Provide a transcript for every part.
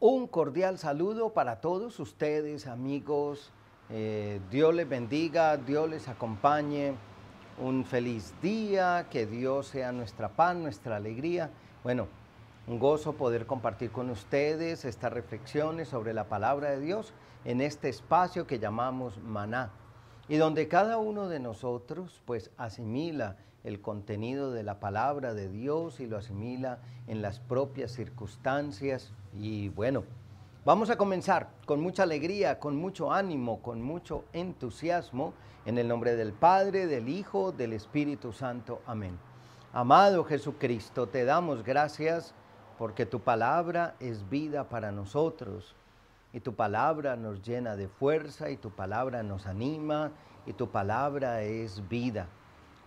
Un cordial saludo para todos ustedes, amigos. Eh, Dios les bendiga, Dios les acompañe. Un feliz día, que Dios sea nuestra pan, nuestra alegría. Bueno, un gozo poder compartir con ustedes estas reflexiones sobre la palabra de Dios en este espacio que llamamos maná y donde cada uno de nosotros pues asimila el contenido de la palabra de Dios y lo asimila en las propias circunstancias. Y bueno, vamos a comenzar con mucha alegría, con mucho ánimo, con mucho entusiasmo, en el nombre del Padre, del Hijo, del Espíritu Santo. Amén. Amado Jesucristo, te damos gracias porque tu palabra es vida para nosotros y tu palabra nos llena de fuerza y tu palabra nos anima y tu palabra es vida.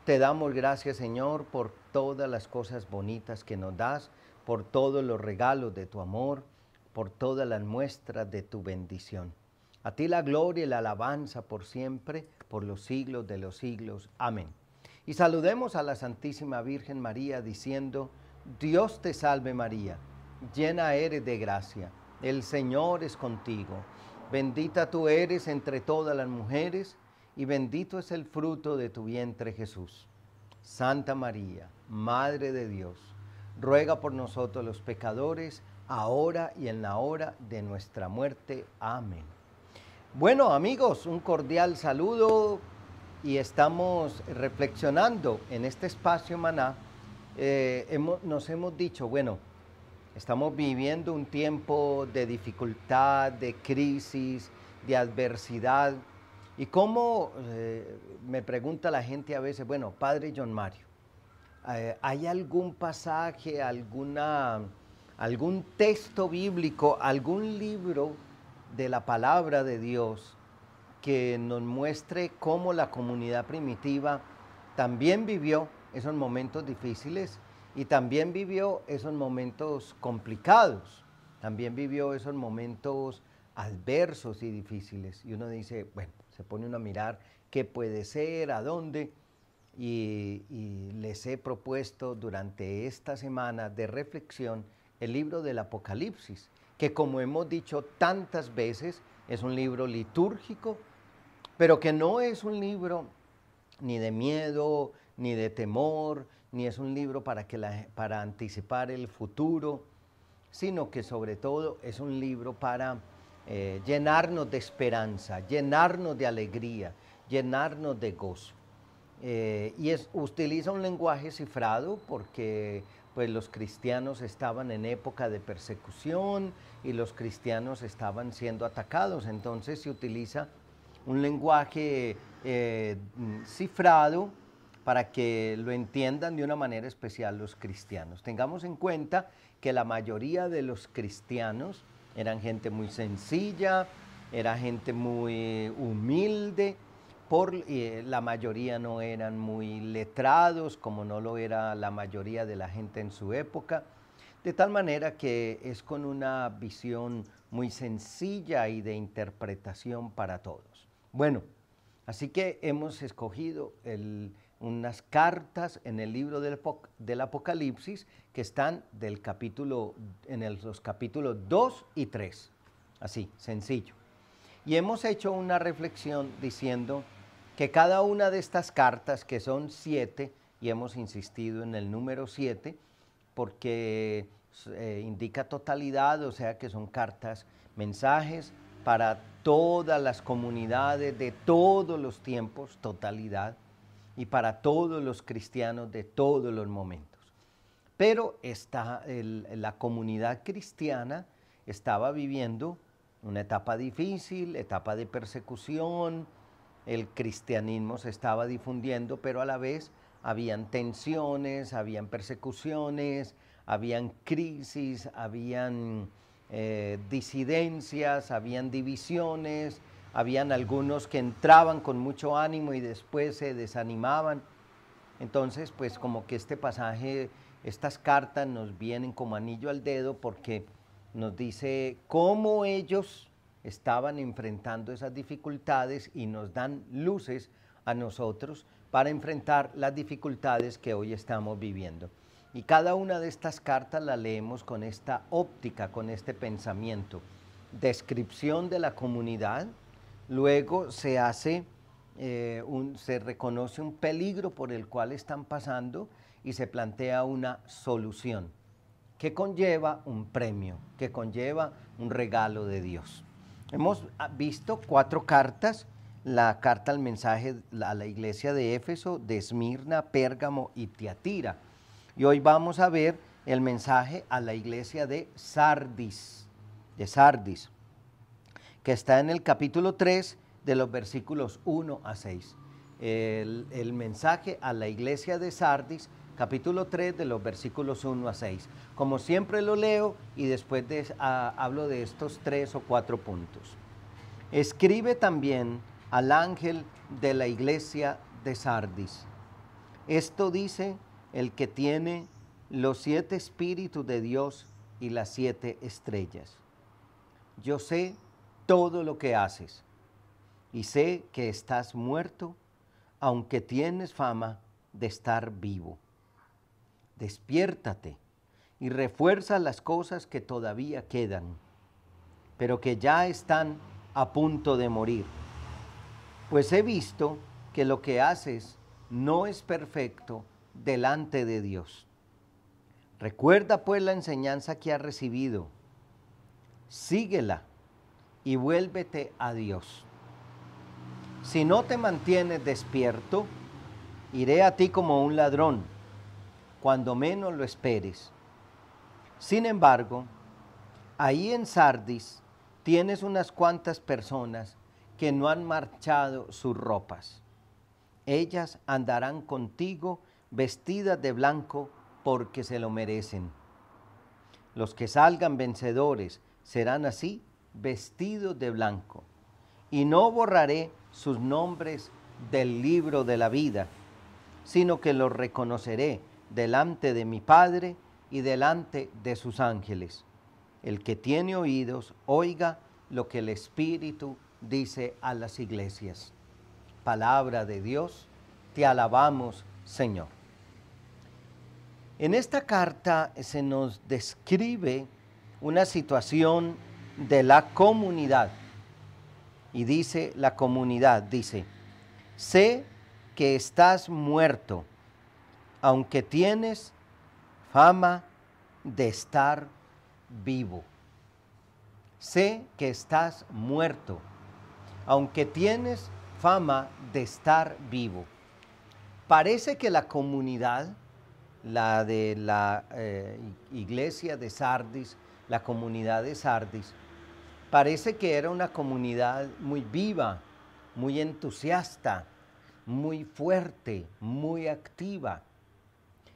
Te damos gracias, Señor, por todas las cosas bonitas que nos das, por todos los regalos de tu amor, por todas las muestras de tu bendición. A ti la gloria y la alabanza por siempre, por los siglos de los siglos. Amén. Y saludemos a la Santísima Virgen María diciendo, Dios te salve María, llena eres de gracia, el Señor es contigo, bendita tú eres entre todas las mujeres y bendito es el fruto de tu vientre Jesús. Santa María, Madre de Dios, ruega por nosotros los pecadores, ahora y en la hora de nuestra muerte. Amén. Bueno amigos, un cordial saludo y estamos reflexionando en este espacio maná. Eh, nos hemos dicho, bueno, estamos viviendo un tiempo de dificultad, de crisis, de adversidad, ¿Y cómo, eh, me pregunta la gente a veces, bueno, Padre John Mario, eh, ¿hay algún pasaje, alguna, algún texto bíblico, algún libro de la palabra de Dios que nos muestre cómo la comunidad primitiva también vivió esos momentos difíciles y también vivió esos momentos complicados, también vivió esos momentos adversos y difíciles. Y uno dice, bueno, se pone uno a mirar qué puede ser, a dónde. Y, les he propuesto durante esta semana de reflexión el libro del Apocalipsis, que como hemos dicho tantas veces, es un libro litúrgico, pero que no es un libro ni de miedo, ni de temor, ni es un libro para, que para anticipar el futuro, sino que sobre todo es un libro para eh, llenarnos de esperanza, llenarnos de alegría, llenarnos de gozo. Eh, y es, utiliza un lenguaje cifrado porque pues, los cristianos estaban en época de persecución y los cristianos estaban siendo atacados. Entonces se utiliza un lenguaje eh, cifrado para que lo entiendan de una manera especial los cristianos. Tengamos en cuenta que la mayoría de los cristianos eran gente muy sencilla, era gente muy humilde, por, eh, la mayoría no eran muy letrados, como no lo era la mayoría de la gente en su época, de tal manera que es con una visión muy sencilla y de interpretación para todos. Bueno, así que hemos escogido el unas cartas en el libro del, Apocalipsis que están del capítulo, en los capítulos 2 y 3. Así, sencillo. Y hemos hecho una reflexión diciendo que cada una de estas cartas, que son siete, y hemos insistido en el número siete, porque eh, indica totalidad, o sea que son cartas, mensajes para todas las comunidades de todos los tiempos, totalidad y para todos los cristianos de todos los momentos. Pero la comunidad cristiana estaba viviendo una etapa difícil, etapa de persecución, el cristianismo se estaba difundiendo, pero a la vez habían tensiones, habían persecuciones, habían crisis, habían eh, disidencias, habían divisiones, habían algunos que entraban con mucho ánimo y después se desanimaban. Entonces, pues como que este pasaje, estas cartas nos vienen como anillo al dedo porque nos dice cómo ellos estaban enfrentando esas dificultades y nos dan luces a nosotros para enfrentar las dificultades que hoy estamos viviendo. Y cada una de estas cartas la leemos con esta óptica, con este pensamiento. Descripción de la comunidad, Luego se hace, eh, se reconoce un peligro por el cual están pasando y se plantea una solución que conlleva un premio, que conlleva un regalo de Dios. Hemos visto cuatro cartas, la carta al mensaje a la iglesia de Éfeso, de Esmirna, Pérgamo y Tiatira. Y hoy vamos a ver el mensaje a la iglesia de Sardis, de Sardis que está en el capítulo 3 de los versículos 1 a 6. El, mensaje a la iglesia de Sardis, capítulo 3 de los versículos 1 a 6. Como siempre lo leo y después ah, hablo de estos tres o cuatro puntos. Escribe también al ángel de la iglesia de Sardis. Esto dice el que tiene los siete espíritus de Dios y las siete estrellas. Yo sé todo lo que haces. Y sé que estás muerto, aunque tienes fama de estar vivo. Despiértate y refuerza las cosas que todavía quedan, pero que ya están a punto de morir. Pues he visto que lo que haces no es perfecto delante de Dios. Recuerda pues la enseñanza que has recibido. Síguela y vuélvete a Dios. Si no te mantienes despierto, iré a ti como un ladrón, cuando menos lo esperes. Sin embargo, ahí en Sardis tienes unas cuantas personas que no han marchado sus ropas. Ellas andarán contigo vestidas de blanco porque se lo merecen. Los que salgan vencedores serán así vestido de blanco, y no borraré sus nombres del libro de la vida, sino que los reconoceré delante de mi Padre y delante de sus ángeles. El que tiene oídos, oiga lo que el Espíritu dice a las iglesias. Palabra de Dios, te alabamos, Señor. En esta carta se nos describe una situación de la comunidad. Y dice la comunidad, dice, sé que estás muerto, aunque tienes fama de estar vivo. Sé que estás muerto, aunque tienes fama de estar vivo. Parece que la comunidad, la de la eh, iglesia de Sardis, la comunidad de Sardis, parece que era una comunidad muy viva, muy entusiasta, muy fuerte, muy activa.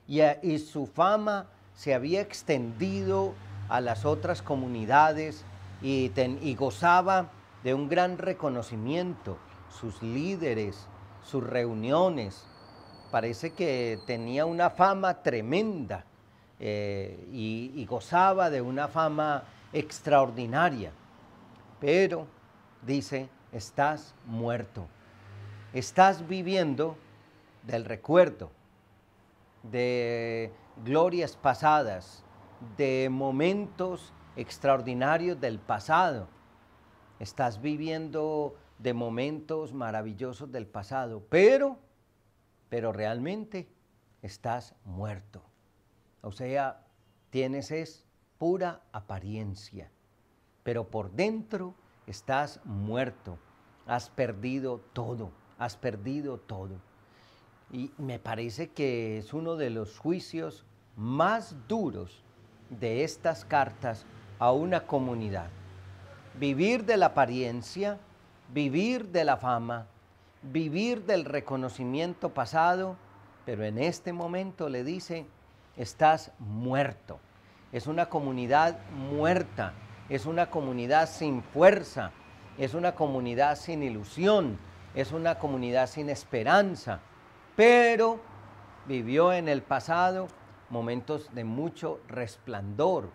Y, eh, su fama se había extendido a las otras comunidades y gozaba de un gran reconocimiento. Sus líderes, sus reuniones, parece que tenía una fama tremenda. Eh, y, y gozaba de una fama extraordinaria. Pero, dice, estás muerto. Estás viviendo del recuerdo, de glorias pasadas, de momentos extraordinarios del pasado. Estás viviendo de momentos maravillosos del pasado, pero, pero realmente estás muerto. O sea, tienes es pura apariencia, pero por dentro estás muerto, has perdido todo, has perdido todo. Y me parece que es uno de los juicios más duros de estas cartas a una comunidad. Vivir de la apariencia, vivir de la fama, vivir del reconocimiento pasado, pero en este momento le dice, estás muerto. Es una comunidad muerta, es una comunidad sin fuerza, es una comunidad sin ilusión, es una comunidad sin esperanza, pero vivió en el pasado momentos de mucho resplandor,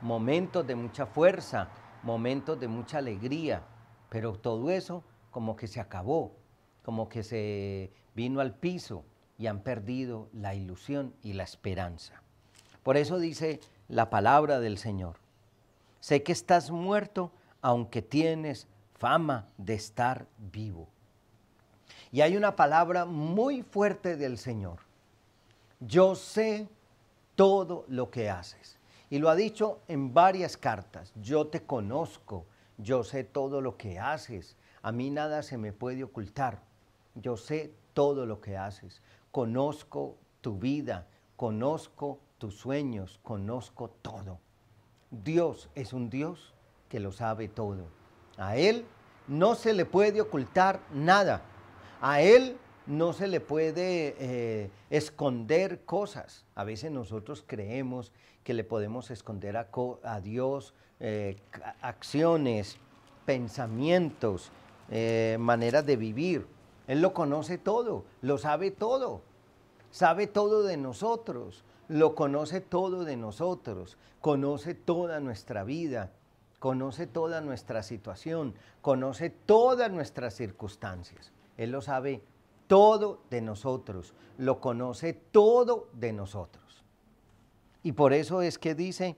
momentos de mucha fuerza, momentos de mucha alegría, pero todo eso como que se acabó, como que se vino al piso, y han perdido la ilusión y la esperanza. Por eso dice la palabra del Señor. Sé que estás muerto aunque tienes fama de estar vivo. Y hay una palabra muy fuerte del Señor. Yo sé todo lo que haces. Y lo ha dicho en varias cartas. Yo te conozco, yo sé todo lo que haces. A mí nada se me puede ocultar. Yo sé todo lo que haces conozco tu vida, conozco tus sueños, conozco todo. Dios es un Dios que lo sabe todo. A Él no se le puede ocultar nada. A Él no se le puede eh, esconder cosas. A veces nosotros creemos que le podemos esconder a, Dios eh, acciones, pensamientos, eh, maneras de vivir. Él lo conoce todo, lo sabe todo, sabe todo de nosotros, lo conoce todo de nosotros, conoce toda nuestra vida, conoce toda nuestra situación, conoce todas nuestras circunstancias. Él lo sabe todo de nosotros, lo conoce todo de nosotros. Y por eso es que dice,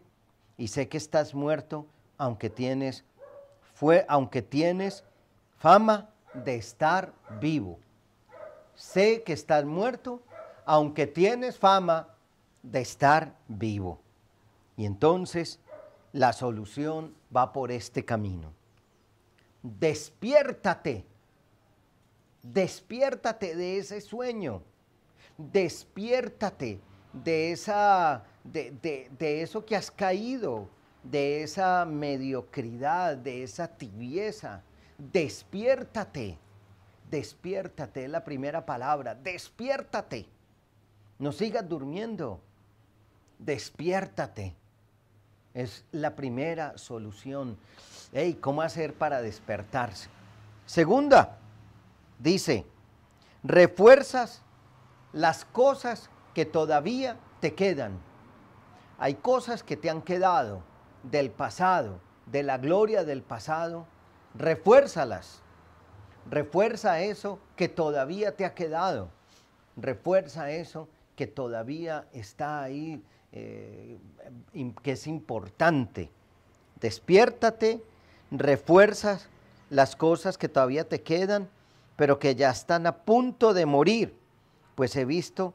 y sé que estás muerto, aunque tienes, fue, aunque tienes fama de estar vivo. Sé que estás muerto, aunque tienes fama de estar vivo. Y entonces la solución va por este camino. Despiértate. Despiértate de ese sueño. Despiértate de, esa, de, de eso que has caído, de esa mediocridad, de esa tibieza, Despiértate, despiértate, es la primera palabra, despiértate. No sigas durmiendo, despiértate. Es la primera solución. Hey, ¿cómo hacer para despertarse? Segunda, dice, refuerzas las cosas que todavía te quedan. Hay cosas que te han quedado del pasado, de la gloria del pasado, refuérzalas. Refuerza eso que todavía te ha quedado. Refuerza eso que todavía está ahí, eh, que es importante. Despiértate, refuerza las cosas que todavía te quedan, pero que ya están a punto de morir, pues he visto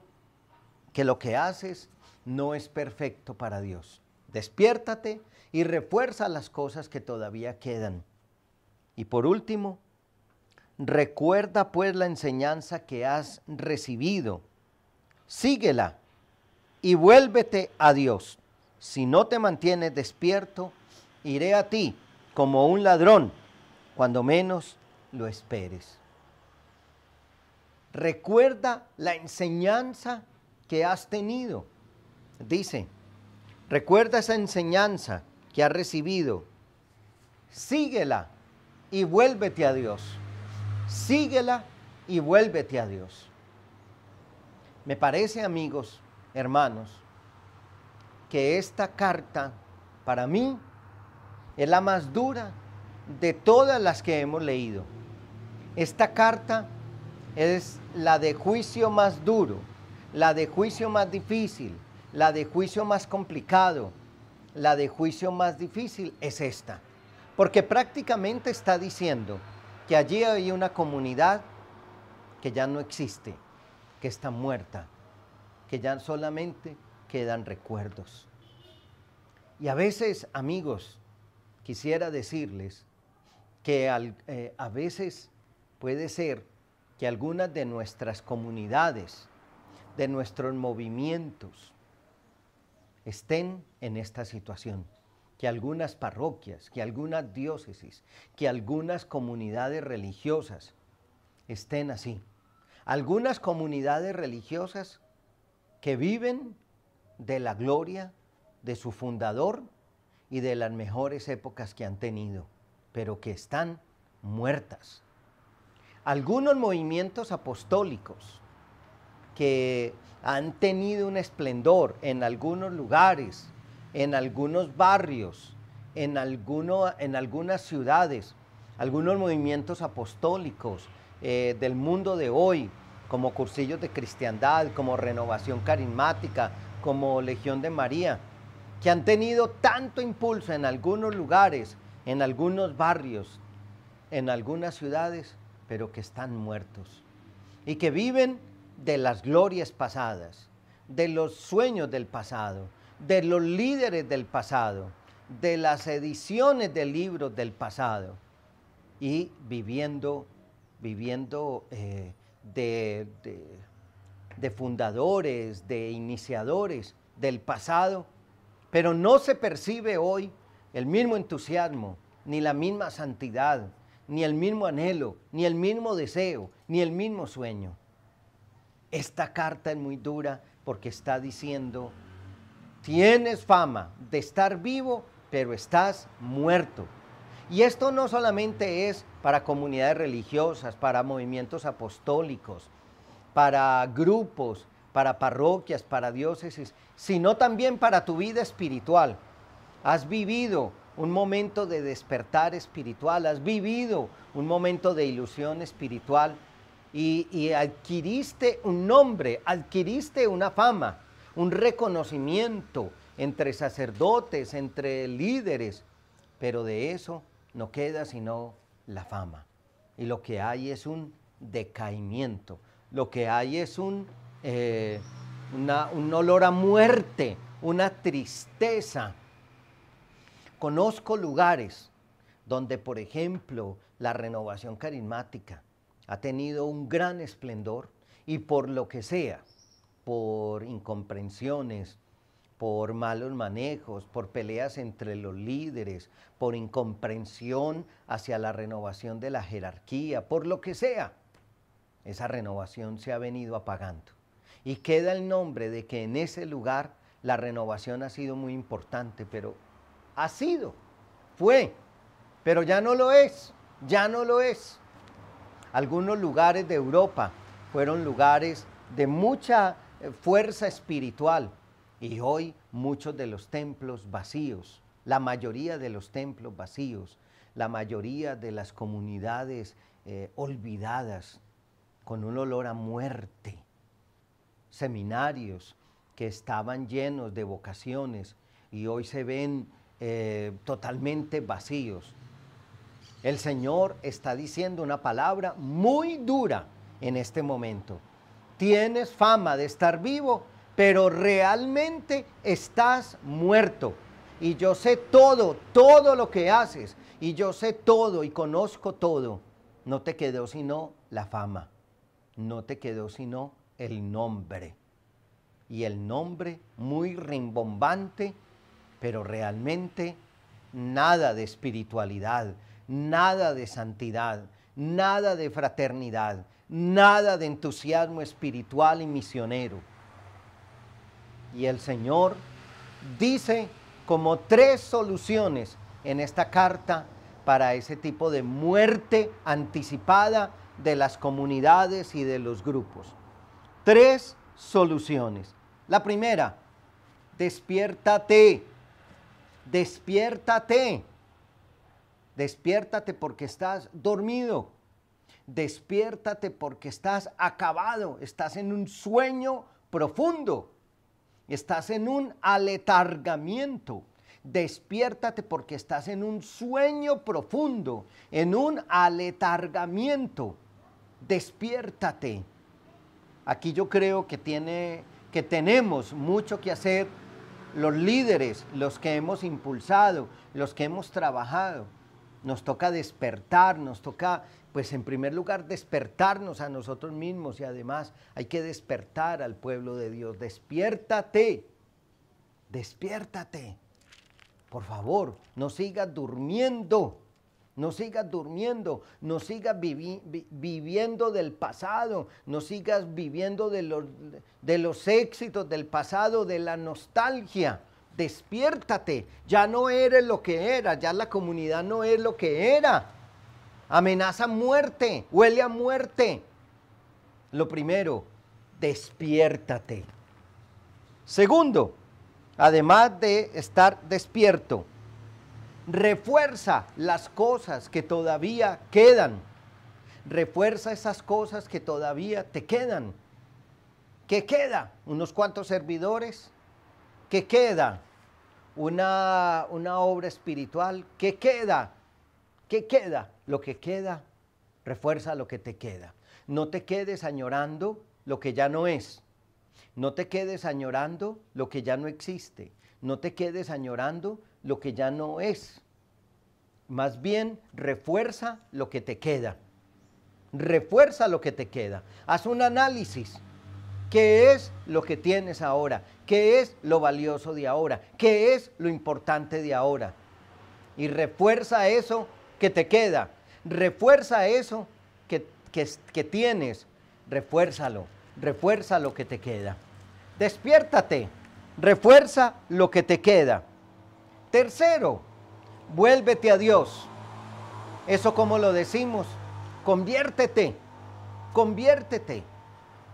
que lo que haces no es perfecto para Dios. Despiértate y refuerza las cosas que todavía quedan. Y por último, recuerda pues la enseñanza que has recibido, síguela y vuélvete a Dios. Si no te mantienes despierto, iré a ti como un ladrón, cuando menos lo esperes. Recuerda la enseñanza que has tenido. Dice, recuerda esa enseñanza que has recibido. Síguela y vuélvete a Dios. Síguela y vuélvete a Dios. Me parece, amigos, hermanos, que esta carta para mí es la más dura de todas las que hemos leído. Esta carta es la de juicio más duro, la de juicio más difícil, la de juicio más complicado, la de juicio más difícil es esta. Porque prácticamente está diciendo que allí hay una comunidad que ya no existe, que está muerta, que ya solamente quedan recuerdos. Y a veces, amigos, quisiera decirles que eh, a veces puede ser que algunas de nuestras comunidades, de nuestros movimientos, estén en esta situación que algunas parroquias, que algunas diócesis, que algunas comunidades religiosas estén así. Algunas comunidades religiosas que viven de la gloria de su fundador y de las mejores épocas que han tenido, pero que están muertas. Algunos movimientos apostólicos que han tenido un esplendor en algunos lugares, en algunos barrios, en, algunas ciudades, algunos movimientos apostólicos eh, del mundo de hoy, como cursillos de cristiandad, como renovación carismática, como Legión de María, que han tenido tanto impulso en algunos lugares, en algunos barrios, en algunas ciudades, pero que están muertos y que viven de las glorias pasadas, de los sueños del pasado, de los líderes del pasado, de las ediciones de libros del pasado y viviendo, viviendo eh, de fundadores, de iniciadores del pasado, pero no se percibe hoy el mismo entusiasmo, ni la misma santidad, ni el mismo anhelo, ni el mismo deseo, ni el mismo sueño. Esta carta es muy dura porque está diciendo Tienes fama de estar vivo, pero estás muerto. Y esto no solamente es para comunidades religiosas, para movimientos apostólicos, para grupos, para parroquias, para diócesis, sino también para tu vida espiritual. Has vivido un momento de despertar espiritual, has vivido un momento de ilusión espiritual y, adquiriste un nombre, adquiriste una fama un reconocimiento entre sacerdotes, entre líderes, pero de eso no queda sino la fama. Y lo que hay es un decaimiento, lo que hay es un, eh, un olor a muerte, una tristeza. Conozco lugares donde, por ejemplo, la renovación carismática ha tenido un gran esplendor y por lo que sea, por incomprensiones, por malos manejos, por peleas entre los líderes, por incomprensión hacia la renovación de la jerarquía, por lo que sea, esa renovación se ha venido apagando. Y queda el nombre de que en ese lugar la renovación ha sido muy importante, pero ha sido, fue, pero ya no lo es, ya no lo es. Algunos lugares de Europa fueron lugares de mucha eh, fuerza espiritual. Y hoy muchos de los templos vacíos, la mayoría de los templos vacíos, la mayoría de las comunidades eh, olvidadas, con un olor a muerte, seminarios que estaban llenos de vocaciones y hoy se ven eh, totalmente vacíos. El Señor está diciendo una palabra muy dura en este momento tienes fama de estar vivo, pero realmente estás muerto. Y yo sé todo, todo lo que haces. Y yo sé todo y conozco todo. No te quedó sino la fama. No te quedó sino el nombre. Y el nombre muy rimbombante, pero realmente nada de espiritualidad, nada de santidad, nada de fraternidad, nada de entusiasmo espiritual y misionero. Y el Señor dice como tres soluciones en esta carta para ese tipo de muerte anticipada de las comunidades y de los grupos. Tres soluciones. La primera, despiértate, despiértate, despiértate porque estás dormido. Despiértate porque estás acabado, estás en un sueño profundo, estás en un aletargamiento. Despiértate porque estás en un sueño profundo, en un aletargamiento. Despiértate. Aquí yo creo que tiene que tenemos mucho que hacer los líderes, los que hemos impulsado, los que hemos trabajado. Nos toca despertar, nos toca pues en primer lugar despertarnos a nosotros mismos y además hay que despertar al pueblo de Dios. Despiértate, despiértate. Por favor, no sigas durmiendo, no sigas durmiendo, no sigas viviendo del pasado, no sigas viviendo de los, de los éxitos del pasado, de la nostalgia despiértate, ya no eres lo que era, ya la comunidad no es lo que era, Amenaza muerte, huele a muerte. Lo primero, despiértate. Segundo, además de estar despierto, refuerza las cosas que todavía quedan. Refuerza esas cosas que todavía te quedan. ¿Qué queda? Unos cuantos servidores. ¿Qué queda? Una, obra espiritual. ¿Qué queda? ¿Qué queda? Lo que queda refuerza lo que te queda. No te quedes añorando lo que ya no es. No te quedes añorando lo que ya no existe. No te quedes añorando lo que ya no es. Más bien, refuerza lo que te queda. Refuerza lo que te queda. Haz un análisis. ¿Qué es lo que tienes ahora? ¿Qué es lo valioso de ahora? ¿Qué es lo importante de ahora? Y refuerza eso que te queda. Refuerza eso que, que, tienes. Refuérzalo. Refuerza lo que te queda. Despiértate. Refuerza lo que te queda. Tercero, vuélvete a Dios. Eso como lo decimos, conviértete, conviértete.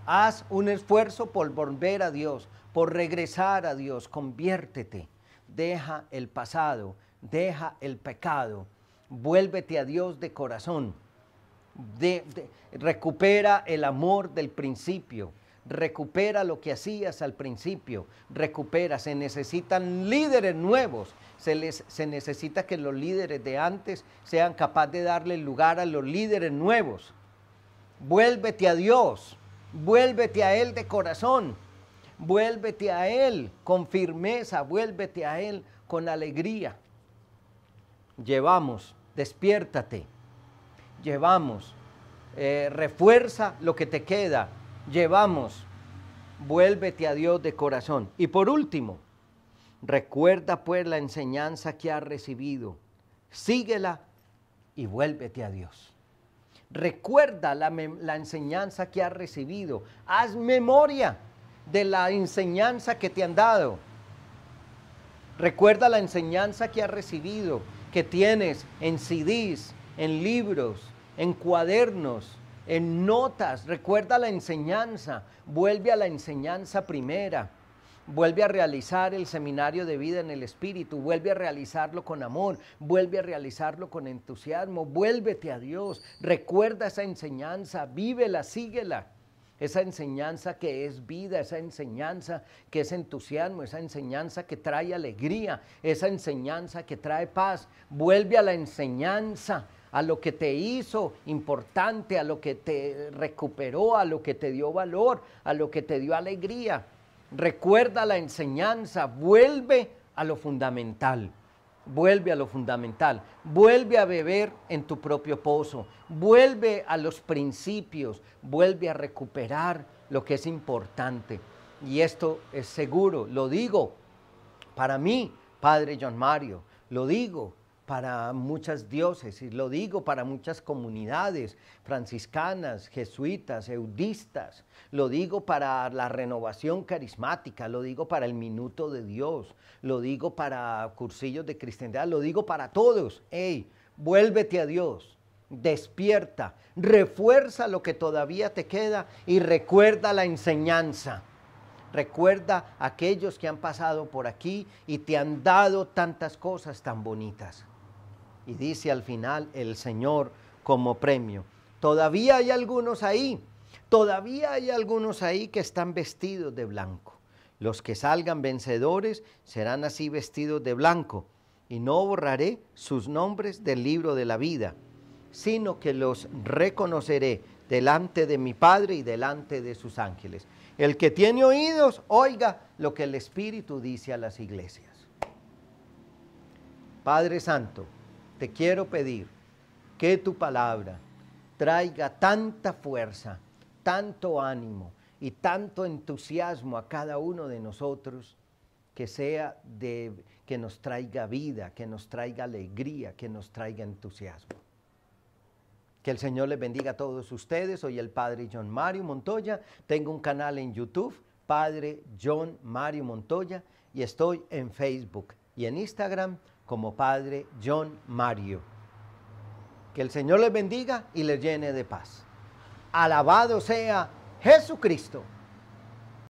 Haz un esfuerzo por volver a Dios, por regresar a Dios, conviértete. Deja el pasado, deja el pecado, vuélvete a Dios de corazón, recupera el amor del principio, recupera lo que hacías al principio, recupera, se necesitan líderes nuevos, se, les, se necesita que los líderes de antes sean capaces de darle lugar a los líderes nuevos. Vuélvete a Dios, vuélvete a Él de corazón, vuélvete a Él con firmeza, vuélvete a Él con alegría. Llevamos despiértate, llevamos, eh, refuerza lo que te queda, llevamos, vuélvete a Dios de corazón. Y por último, recuerda pues la enseñanza que has recibido, síguela y vuélvete a Dios. Recuerda la, la, enseñanza que has recibido. Haz memoria de la enseñanza que te han dado. Recuerda la enseñanza que has recibido que tienes en CDs, en libros, en cuadernos, en notas. Recuerda la enseñanza, vuelve a la enseñanza primera. Vuelve a realizar el seminario de vida en el Espíritu, vuelve a realizarlo con amor, vuelve a realizarlo con entusiasmo, vuélvete a Dios, recuerda esa enseñanza, vívela, síguela esa enseñanza que es vida, esa enseñanza que es entusiasmo, esa enseñanza que trae alegría, esa enseñanza que trae paz. Vuelve a la enseñanza, a lo que te hizo importante, a lo que te recuperó, a lo que te dio valor, a lo que te dio alegría. Recuerda la enseñanza, vuelve a lo fundamental. Vuelve a lo fundamental, vuelve a beber en tu propio pozo, vuelve a los principios, vuelve a recuperar lo que es importante. Y esto es seguro, lo digo para mí, Padre John Mario, lo digo para muchas dioses y lo digo para muchas comunidades franciscanas, jesuitas, eudistas, lo digo para la renovación carismática, lo digo para el minuto de Dios, lo digo para cursillos de cristiandad, lo digo para todos. ¡Ey! Vuélvete a Dios, despierta, refuerza lo que todavía te queda y recuerda la enseñanza. Recuerda a aquellos que han pasado por aquí y te han dado tantas cosas tan bonitas y dice al final el Señor como premio. Todavía hay algunos ahí, todavía hay algunos ahí que están vestidos de blanco. Los que salgan vencedores serán así vestidos de blanco, y no borraré sus nombres del libro de la vida, sino que los reconoceré delante de mi Padre y delante de sus ángeles. El que tiene oídos, oiga lo que el Espíritu dice a las iglesias. Padre Santo, te quiero pedir que tu palabra traiga tanta fuerza, tanto ánimo y tanto entusiasmo a cada uno de nosotros que sea de que nos traiga vida, que nos traiga alegría, que nos traiga entusiasmo. Que el Señor les bendiga a todos ustedes. Soy el Padre John Mario Montoya. Tengo un canal en YouTube, Padre John Mario Montoya, y estoy en Facebook y en Instagram como Padre John Mario. Que el Señor les bendiga y les llene de paz. Alabado sea Jesucristo.